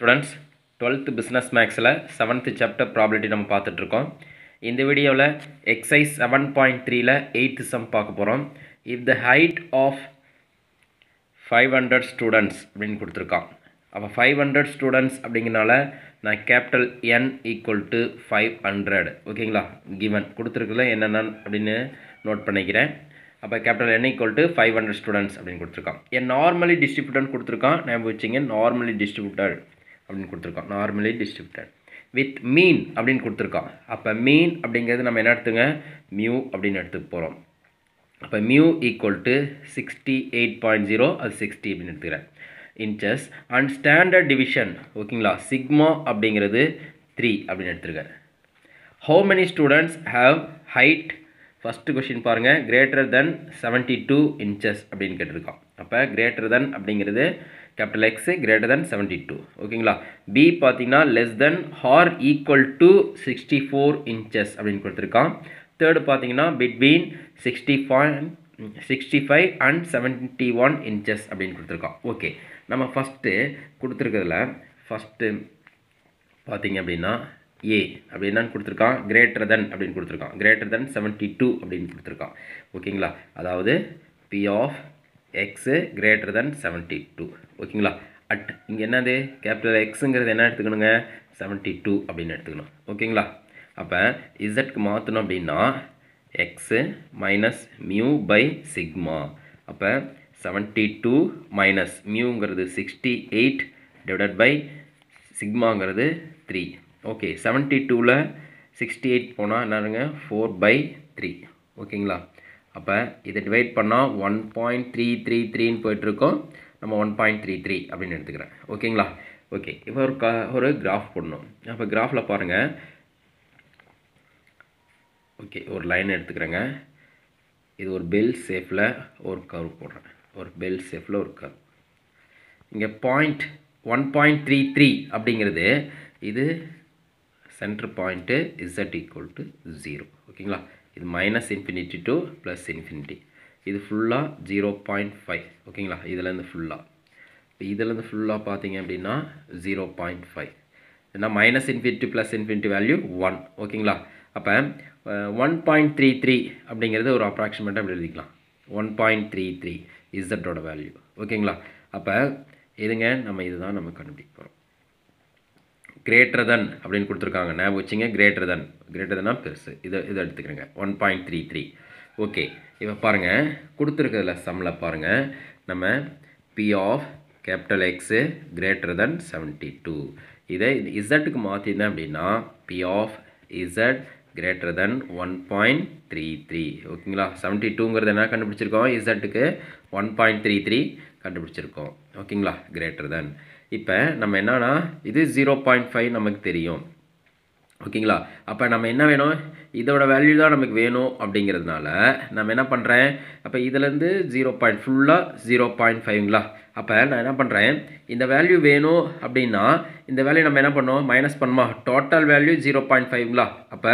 students twelfth business மேக்ஸில் seventh chapter probability நம்ம பார்த்துட்ருக்கோம் இந்த வீடியோவில் எக்ஸைஸ் செவன் பாயிண்ட் த்ரீயில் எயித்து சம் பார்க்க போகிறோம் if the height of five hundred students அப்படின்னு கொடுத்துருக்கான் அப்போ ஃபைவ் ஹண்ட்ரட் ஸ்டூடெண்ட்ஸ் அப்படிங்கிறனால நான் capital N equal to five hundred ஓகேங்களா கிவன் கொடுத்துருக்குல என்னென்ன அப்படின்னு நோட் பண்ணிக்கிறேன் அப்போ capital N equal to five hundred students அப்படின்னு கொடுத்துருக்கான் என் நார்மலி டிஸ்ட்ரிபியூட்டர்னு கொடுத்துருக்கான் நான் வச்சிங்க நார்மலி டிஸ்ட்ரிபியூட்டர் அப்படின்னு கொடுத்துருக்கான் நார்மலி டிஸ்ட்ரிபியூட்டட் வித் மீன் அப்படின்னு கொடுத்துருக்கான் அப்போ மீன் அப்படிங்கிறது நம்ம என்ன எடுத்துங்க மியூ அப்படின்னு எடுத்துக்க போகிறோம் அப்போ mu equal to sixty eight point zero அது சிக்ஸ்டி அப்படின்னு எடுத்துக்கிறேன் இன்ச்சஸ் அண்ட் ஸ்டாண்டர்ட் டிவிஷன் ஓகேங்களா சிக்மா அப்படிங்கிறது த்ரீ அப்படின்னு எடுத்துருக்கேன் how many students have height first question பாருங்கள் greater than seventy two inches அப்படின்னு கேட்டிருக்கான் அப்போ கிரேட்டர் தென் அப்படிங்கிறது capital X greater than seventy two ஓகேங்களா பி பார்த்தீங்கன்னா less than or equal to sixty four inches அப்படின்னு கொடுத்துருக்கான் தேர்டு பார்த்தீங்கன்னா between sixty five sixty five and seventy one inches அப்படின்னு கொடுத்துருக்கான் ஓகே நம்ம ஃபஸ்ட்டு கொடுத்துருக்கிறதுல ஃபஸ்ட்டு பார்த்தீங்க அப்படின்னா ஏ அப்படின்னு கொடுத்துருக்கான் கிரேட்டர் தென் அப்படின்னு கொடுத்துருக்கான் கிரேட்டர் தென் செவன்ட்டி டூ அப்படின்னு கொடுத்துருக்கான் ஓகேங்களா அதாவது P of X greater than seventy two ஓகேங்களா அட் இங்கே என்னது கேபிட்டல் எக்ஸுங்கிறது என்ன எடுத்துக்கணுங்க செவன்ட்டி டூ அப்படின்னு எடுத்துக்கணும் ஓகேங்களா அப்போ இசட்க்கு மாற்றணும் அப்படின்னா X minus mu by sigma அப்போ செவன்ட்டி டூ மைனஸ் மியூங்கிறது சிக்ஸ்டி எயிட் டிவைடட் பை சிக்மாங்கிறது த்ரீ ஓகே செவன்ட்டி டூவில் சிக்ஸ்டி எயிட் போனால் என்னங்க ஃபோர் பை த்ரீ ஓகேங்களா அப்போ இதை டிவைட் பண்ணால் ஒன் பாயிண்ட் த்ரீ த்ரீ த்ரீன்னு போயிட்டுருக்கோம் நம்ம ஒன் பாயிண்ட் த்ரீ த்ரீ அப்படின்னு எடுத்துக்கிறேன் ஓகேங்களா ஓகே இப்போ ஒரு க ஒரு கிராஃப் போடணும் அப்போ கிராஃபில் பாருங்கள் ஓகே ஒரு லைன் எடுத்துக்கிறேங்க இது ஒரு பெல் சேஃபில் ஒரு கர்வ் போடுறேன் ஒரு பெல் சேஃபில் ஒரு கர்வ் இங்கே point one point three three அப்படிங்கிறது இது centre point Z equal to zero ஓகேங்களா இது minus infinity to plus infinity இது ஃபுல்லாக ஜீரோ பாயிண்ட் ஃபைவ் ஓகேங்களா இதுலேருந்து ஃபுல்லாக இப்போ இதுலேருந்து ஃபுல்லாக பார்த்தீங்க அப்படின்னா ஜீரோ இன்னா ஃபைவ் ஏன்னா minus infinity plus 1 value one ஓகேங்களா அப்போ ஒன் பாயிண்ட் த்ரீ த்ரீ அப்படிங்கிறது ஒரு approximate அப்படி எழுதிக்கலாம் ஒன் பாயிண்ட் த்ரீ த்ரீ இசட்டோட வேல்யூ ஓகேங்களா அப்போ இதுங்க நம்ம இதுதான் நம்ம கண்டுபிடிக்க போகிறோம் கிரேட்டர் தன் அப்படின்னு கொடுத்துருக்காங்க ஞாபகம் வச்சிங்க கிரேட்டர் தன் கிரேட்டர் தன்னா பெருசு இதை இதை எடுத்துக்கிறேங்க one point three three okay இப்போ பாருங்கள் கொடுத்துருக்கிறதுல சம்மில் பாருங்கள் நம்ம P of capital X greater than seventy two இதை இசட்டுக்கு மாற்றிருந்தேன் அப்படின்னா P of Z greater than one point three three ஓகேங்களா செவன்ட்டி டூங்கிறது என்ன கண்டுபிடிச்சிருக்கோம் இசட்டுக்கு ஒன் பாயிண்ட் த்ரீ த்ரீ கண்டுபிடிச்சிருக்கோம் ஓகேங்களா கிரேட்டர் தென் இப்போ நம்ம என்னன்னா இது ஜீரோ பாயிண்ட் ஃபைவ் நமக்கு தெரியும் ஓகேங்களா அப்போ நம்ம என்ன வேணும் இதோட வேல்யூ தான் நமக்கு வேணும் அப்படிங்கிறதுனால நம்ம என்ன பண்ணுறேன் அப்போ இதுலேருந்து ஜீரோ பாயிண்ட் ஃபுல்லாக ஜீரோ பாயிண்ட் ஃபைவ்ங்களா அப்போ நான் என்ன பண்ணுறேன் இந்த வேல்யூ வேணும் அப்படின்னா இந்த வேல்யூ நம்ம என்ன பண்ணோம் மைனஸ் பண்ணுமா டோட்டல் வேல்யூ ஜீரோ பாயிண்ட் ஃபைவ்ங்களா அப்போ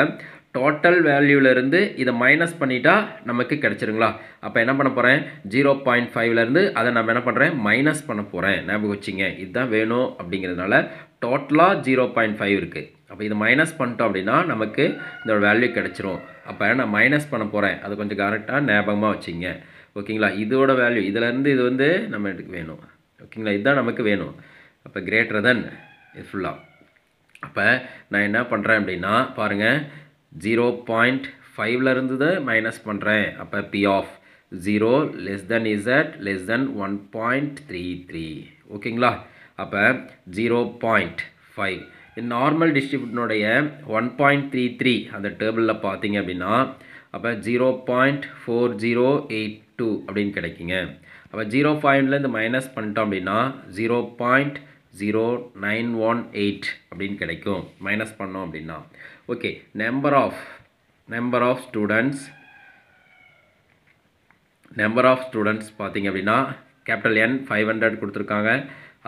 டோட்டல் வேல்யூவிலேருந்து இதை மைனஸ் பண்ணிட்டா நமக்கு கிடச்சிருங்களா அப்போ என்ன பண்ண போகிறேன் ஜீரோ பாயிண்ட் ஃபைவ்லேருந்து அதை நம்ம என்ன பண்ணுறேன் மைனஸ் பண்ண போகிறேன் ஞாபகம் வச்சுங்க இதுதான் வேணும் அப்படிங்கிறதுனால டோட்டலாக ஜீரோ பாயிண்ட் ஃபைவ் இருக்குது அப்போ இதை மைனஸ் பண்ணிட்டோம் அப்படின்னா நமக்கு இதோட வேல்யூ கிடச்சிரும் அப்போ நான் மைனஸ் பண்ண போகிறேன் அது கொஞ்சம் கரெக்டாக ஞாபகமாக வச்சுங்க ஓகேங்களா இதோட வேல்யூ இதிலேருந்து இது வந்து நம்ம வேணும் ஓகேங்களா இதுதான் நமக்கு வேணும் அப்போ கிரேட்டர் தென் இது ஃபுல்லாக அப்போ நான் என்ன பண்ணுறேன் அப்படின்னா பாருங்கள் ஜீரோ பாயிண்ட் ஃபைவ்லேருந்து தான் மைனஸ் பண்ணுறேன் அப்போ P of zero less than Z less than one point three three ஓகேங்களா அப்போ ஜீரோ பாயிண்ட் ஃபைவ் இந்த நார்மல் டிஸ்ட்ரிபியூட்டனுடைய ஒன் பாயிண்ட் த்ரீ த்ரீ அந்த டேபிளில் பார்த்தீங்க அப்படின்னா அப்போ zero point four zero eight two அப்படின்னு கிடைக்குங்க அப்போ ஜீரோ பாயிண்ட்லேருந்து மைனஸ் பண்ணிட்டோம் அப்படின்னா zero point zero nine one eight அப்படின்னு கிடைக்கும் மைனஸ் பண்ணோம் அப்படின்னா okay number of number of students number of students பார்த்தீங்க அப்படின்னா கேபிட்டல் என் ஃபைவ் ஹண்ட்ரட் கொடுத்துருக்காங்க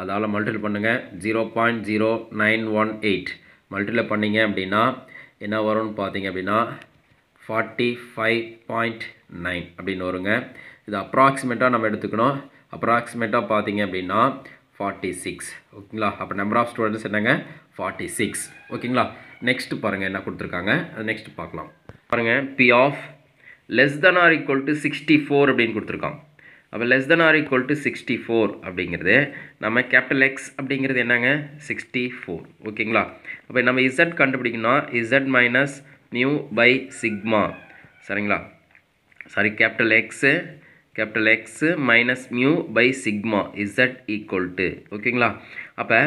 அதால் மல்டிபிள் பண்ணுங்கள் zero point zero nine one eight multiply பண்ணிங்க அப்படின்னா என்ன வரும்னு பார்த்தீங்க அப்படின்னா ஃபார்ட்டி ஃபைவ் பாயிண்ட் நைன் அப்படின்னு வருங்க இது அப்ராக்சிமேட்டாக நம்ம எடுத்துக்கணும் அப்ராக்சிமேட்டாக பார்த்தீங்க அப்படின்னா ஃபார்ட்டி சிக்ஸ் ஓகேங்களா அப்போ நம்பர் ஆஃப் ஸ்டூடெண்ட்ஸ் என்னங்க ஃபார்ட்டி சிக்ஸ் ஓகேங்களா நெக்ஸ்ட் பாருங்கள் என்ன கொடுத்துருக்காங்க நெக்ஸ்ட் பார்க்கலாம் பாருங்கள் P of less than or equal to sixty four அப்படின்னு கொடுத்துருக்கான் அப்போ less than or equal to sixty four அப்படிங்கிறது நம்ம கேபிட்டல் எக்ஸ் அப்படிங்கிறது என்னங்க சிக்ஸ்டி ஃபோர் ஓகேங்களா அப்போ நம்ம இசட் கண்டுபிடிக்கணும்னா Z minus mu by sigma சரிங்களா sorry capital X X minus minus mu by sigma that equal to ஓகேங்களா அப்போ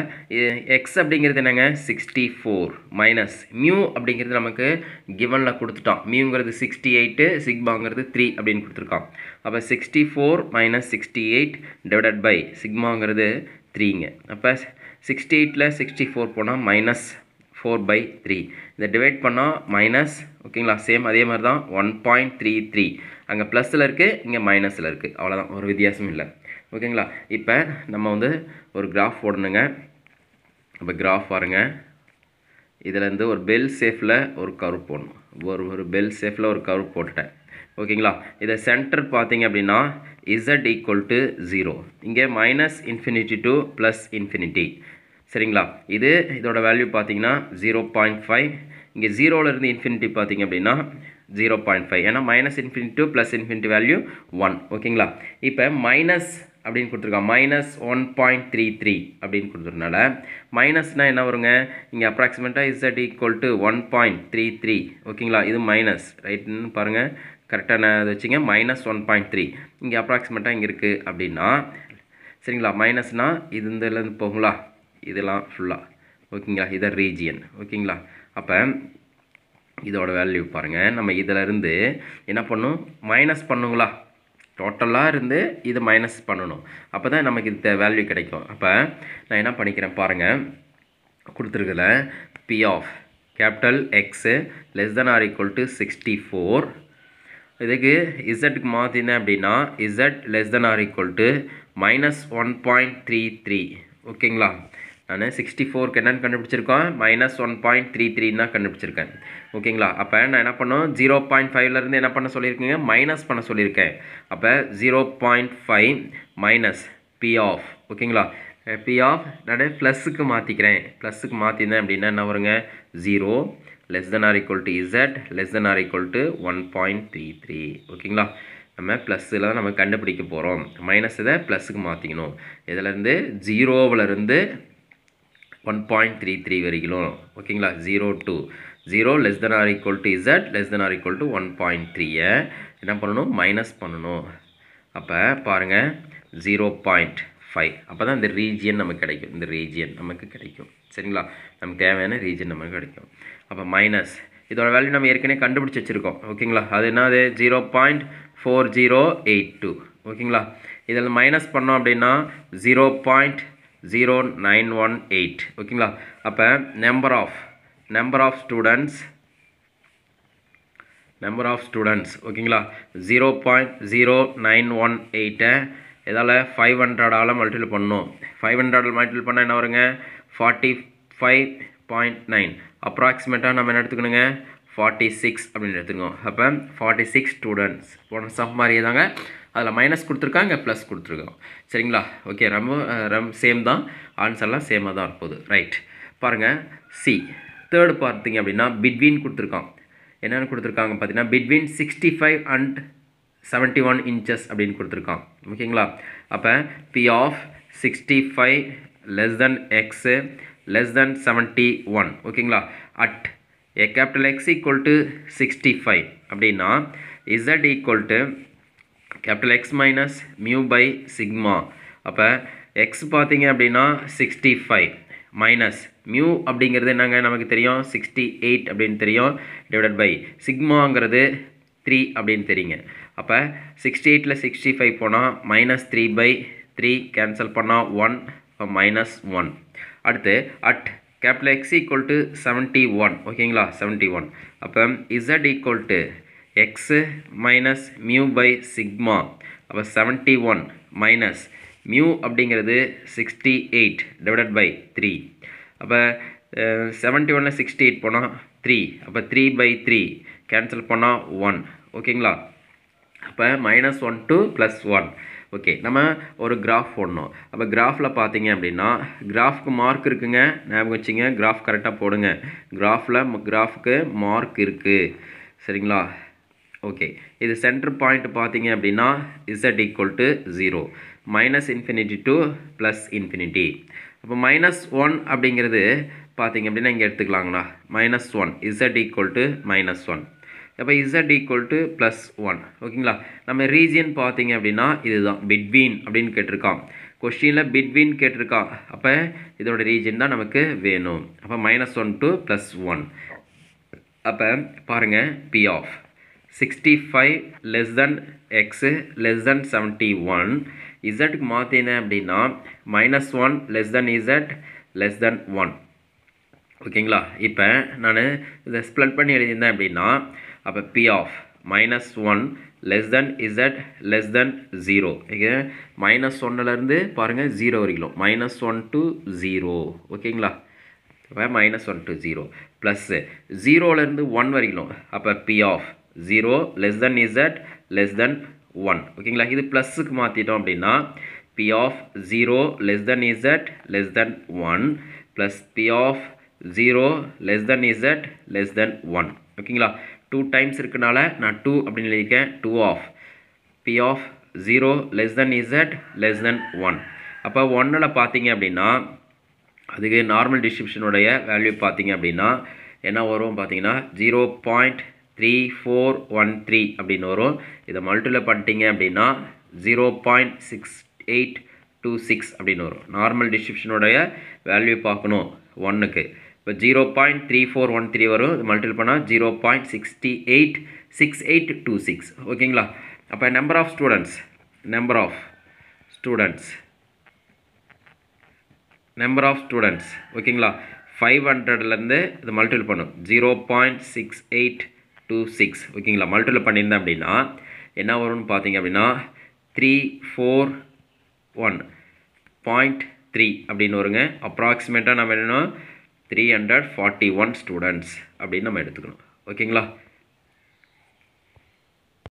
எக்ஸ் அப்படிங்கிறது என்னங்க சிக்ஸ்டி ஃபோர் மைனஸ் மியூ அப்படிங்கிறது நமக்கு கிவனில் கொடுத்துட்டான் மியூங்கிறது சிக்ஸ்டி எயிட்டு சிக்மாங்கிறது த்ரீ அப்படின்னு கொடுத்துருக்கான் அப்போ sixty four minus sixty eight by by சிக்மாங்கிறது த்ரீங்க அப்போ சிக்ஸ்டி எயிட்டில் சிக்ஸ்டி ஃபோர் போனால் மைனஸ் ஃபோர் பை த்ரீ இதை டிவைட் பண்ணால் மைனஸ் ஓகேங்களா சேம் அதே மாதிரி தான் ஒன் பாயிண்ட் த்ரீ த்ரீ அங்கே ப்ளஸில் இருக்குது இங்கே மைனஸில் இருக்குது அவ்வளோதான் ஒரு வித்தியாசம் இல்லை ஓகேங்களா இப்போ நம்ம வந்து ஒரு கிராஃப் போடணுங்க இப்போ கிராஃப் பாருங்கள் இதுலேருந்து ஒரு பெல் சேஃபில் ஒரு கர்வ் போடணும் ஒரு ஒரு பெல் சேஃபில் ஒரு கர்வ் போட்டுட்டேன் ஓகேங்களா இதை சென்டர் பார்த்தீங்க அப்படின்னா இசட் ஈக்குவல் டு ஜீரோ இங்கே minus infinity to plus infinity சரிங்களா இது இதோட வேல்யூ பார்த்தீங்கன்னா ஜீரோ பாயிண்ட் ஃபைவ் இங்கே ஜீரோவிலேருந்து இன்ஃபினிட்டி பார்த்தீங்க அப்படின்னா ஜீரோ பாயிண்ட் ஃபைவ் ஏன்னா minus infinity to plus infinity value one ஓகேங்களா இப்போ மைனஸ் அப்படின்னு கொடுத்துருக்கான் minus one point three three அப்படின்னு கொடுத்துருனால மைனஸ்னால் என்ன வருங்க இங்கே அப்ராக்சிமேட்டாக Z equal to one point three three ஓகேங்களா இது மைனஸ் ரைட்னு பாருங்கள் கரெக்டாக நான் இதை வச்சுங்க மைனஸ் ஒன் பாயிண்ட் த்ரீ இங்கே அப்ராக்சிமேட்டாக இங்கே இருக்குது அப்படின்னா சரிங்களா மைனஸ்னால் இது இந்தலேருந்து போகுங்களா இதெல்லாம் ஃபுல்லாக ஓகேங்களா இதை ரீஜியன் ஓகேங்களா அப்போ இதோட வேல்யூ பாருங்கள் நம்ம இதிலருந்து என்ன பண்ணும் மைனஸ் பண்ணுங்களா டோட்டலாக இருந்து இது மைனஸ் பண்ணணும் அப்போ தான் நமக்கு இந்த வேல்யூ கிடைக்கும் அப்போ நான் என்ன பண்ணிக்கிறேன் பாருங்கள் கொடுத்துருக்குல P of capital X less than or equal to sixty four இதுக்கு இசட்டுக்கு மாற்றினேன் அப்படின்னா Z less than or equal to minus one point three three ஓகேங்களா நான் சிக்ஸ்டி ஃபோருக்கு என்னென்னு கண்டுபிடிச்சிருக்கோம் மைனஸ் ஒன் பாயிண்ட் த்ரீ த்ரீன்னு தான் கண்டுபிடிச்சிருக்கேன் ஓகேங்களா அப்போ நான் என்ன பண்ணோம் ஜீரோ பாயிண்ட் ஃபைவ்லேருந்து என்ன பண்ண சொல்லியிருக்கீங்க மைனஸ் பண்ண சொல்லியிருக்கேன் அப்போ zero point five minus P of ஓகேங்களா பி ஆஃப் நான் ப்ளஸ்ஸுக்கு மாற்றிக்கிறேன் ப்ளஸ்ஸுக்கு மாற்றிருந்தேன் அப்படின்னா என்ன வருங்க zero less than or equal to Z less than or equal to one point three three ஓகேங்களா நம்ம ப்ளஸ்ஸில் தான் நம்ம கண்டுபிடிக்க போகிறோம் மைனஸ் இதை ப்ளஸ்ஸுக்கு மாற்றிக்கணும் இதிலேருந்து ஜீரோவிலேருந்து ஒன் பாயிண்ட் த்ரீ த்ரீ வரைக்கும் ஓகேங்களா zero to zero less than or equal to Z less than or equal to one point த்ரீயை என்ன பண்ணணும் மைனஸ் பண்ணணும் அப்போ பாருங்கள் ஜீரோ பாயிண்ட் ஃபைவ் அப்போ தான் இந்த ரீஜியன் நமக்கு கிடைக்கும் இந்த ரீஜியன் நமக்கு கிடைக்கும் சரிங்களா நமக்கு தேவையான ரீஜியன் நமக்கு கிடைக்கும் அப்போ மைனஸ் இதோட வேல்யூ நம்ம ஏற்கனவே கண்டுபிடிச்சி வச்சுருக்கோம் ஓகேங்களா அது என்னது zero point four zero eight two ஓகேங்களா இதில் மைனஸ் பண்ணோம் அப்படின்னா zero point zero nine one eight ஓகேங்களா அப்போ number of number of students number of students ஓகேங்களா zero point zero nine one எயிட்டை இதால் ஃபைவ் ஹண்ட்ரடால் மல்டிபிள் பண்ணும் ஃபைவ் ஹண்ட்ரடில் மல்டிபிள் பண்ணால் என்ன வருங்க ஃபார்ட்டி ஃபைவ் பாயிண்ட் நைன் அப்ராக்சிமேட்டாக நம்ம என்ன எடுத்துக்கணுங்க ஃபார்ட்டி சிக்ஸ் அப்படின்னு எடுத்துக்கோங்க அப்போ ஃபார்ட்டி சிக்ஸ் ஸ்டூடெண்ட்ஸ் போன சம் மாதிரியே தாங்க அதில் மைனஸ் கொடுத்துருக்காங்க இங்கே ப்ளஸ் கொடுத்துருக்கோம் சரிங்களா ஓகே ரொம்ப ரம் சேம் தான் ஆன்சர்லாம் சேமாக தான் இருப்போது ரைட் பாருங்கள் சி தேர்டு பார்த்தீங்க அப்படின்னா பிட்வீன் கொடுத்துருக்கான் என்னென்னு கொடுத்துருக்காங்க பார்த்தீங்கன்னா between sixty five and seventy one inches அப்படின்னு கொடுத்துருக்கான் ஓகேங்களா அப்போ P of sixty five less than X less than seventy one ஓகேங்களா at A capital X equal to sixty five அப்படின்னா Z equal to capital X minus mu by sigma அப்போ X பார்த்தீங்க அப்படின்னா sixty five minus mu அப்படிங்கிறது என்னங்க நமக்கு தெரியும் sixty eight அப்படின்னு தெரியும் by பை சிக்மாங்கிறது த்ரீ அப்படின்னு தெரியுங்க அப்போ 68ல எயிட்டில் சிக்ஸ்டி ஃபைவ் போனால் minus three by three cancel பண்ணால் ஒன் மைனஸ் ஒன் அடுத்து at capital X equal to seventy one ஓகேங்களா செவன்ட்டி ஒன் அப்போ to X minus mu by sigma அப்போ செவன்ட்டி ஒன் மைனஸ் மியூ அப்படிங்கிறது sixty eight by by three அப்போ seventy போனா sixty eight போனால் three அப்போ three by three cancel அப்பு one ஓகேங்களா அப்போ minus one to plus one okay நம்ம ஒரு கிராஃப் போடணும் அப்போ கிராஃபில் பார்த்தீங்க அப்படின்னா கிராஃப்க்கு மார்க் இருக்குங்க ஞாபகம் வச்சுங்க கிராஃப் கரெக்டாக போடுங்க கிராஃபில் கிராஃப்க்கு மார்க் இருக்குது சரிங்களா ஓகே இது சென்டர் பாயிண்ட் பார்த்தீங்க அப்படின்னா Z equal to zero minus infinity to plus infinity அப்போ மைனஸ் ஒன் அப்படிங்கிறது பார்த்தீங்க அப்படின்னா இங்கே எடுத்துக்கலாங்களா minus one Z equal to minus one அப்போ Z equal to plus one ஓகேங்களா நம்ம ரீஜியன் பார்த்தீங்க அப்படின்னா இதுதான் பிட்வீன் அப்படின்னு கேட்டிருக்கான் கொஸ்டினில் பிட்வீன் கேட்டிருக்கான் அப்போ இதோட ரீஜன் தான் நமக்கு வேணும் அப்போ minus one to plus one அப்போ பாருங்கள் P of sixty five less than X less than seventy one இசட்டுக்கு மாற்றினேன் அப்படின்னா minus one less than Z less than one ஓகேங்களா இப்போ நான் இதை ஸ்ப்ளட் பண்ணி எழுதியிருந்தேன் அப்படின்னா அப்போ P of minus one less than Z less than zero okay minus ஒன்னுலேருந்து பாருங்கள் ஜீரோ வரைக்கும் மைனஸ் ஒன் டு ஜீரோ ஓகேங்களா அப்போ minus one to zero plus ஜீரோலேருந்து ஒன் வரைக்கும் அப்போ P of zero less than Z less than one ஓகேங்களா இது ப்ளஸ்ஸுக்கு மாற்றிட்டோம் அப்படின்னா P of zero less than Z less than one plus P of zero less than Z less than one ஓகேங்களா two times இருக்கனால நான் டூ அப்படின்னு எழுதியிருக்கேன் two of P of zero less than Z less than one அப்போ ஒன்னில் பார்த்தீங்க அப்படின்னா அதுக்கு நார்மல் டிஸ்ட்ரிபியூஷனுடைய வேல்யூ பார்த்தீங்க அப்படின்னா என்ன வரும் பார்த்தீங்கன்னா zero point three four one three அப்படின்னு வரும் இதை மல்டியில் பண்ணிட்டீங்க அப்படின்னா zero point six eight two six அப்படின்னு வரும் நார்மல் டிஸ்ட்ரிபியூஷனுடைய வேல்யூ பார்க்கணும் ஒன்றுக்கு இப்போ zero point three four one three வரும் இது மல்டிபிள் பண்ணால் zero point sixty eight six eight two six ஓகேங்களா அப்போ number of students number of students number of students ஓகேங்களா ஃபைவ் ஹண்ட்ரட்லேருந்து இது மல்டிபிள் பண்ணும் zero point six eight two six ஓகேங்களா மல்டிபிள் பண்ணியிருந்தேன் அப்படின்னா என்ன வரும்னு பார்த்தீங்க அப்படின்னா three four one point three அப்படின்னு வருங்க அப்ராக்சிமேட்டாக நம்ம என்னென்னா three hundred forty one students அப்படின்னு நம்ம எடுத்துக்கணும் ஓகேங்களா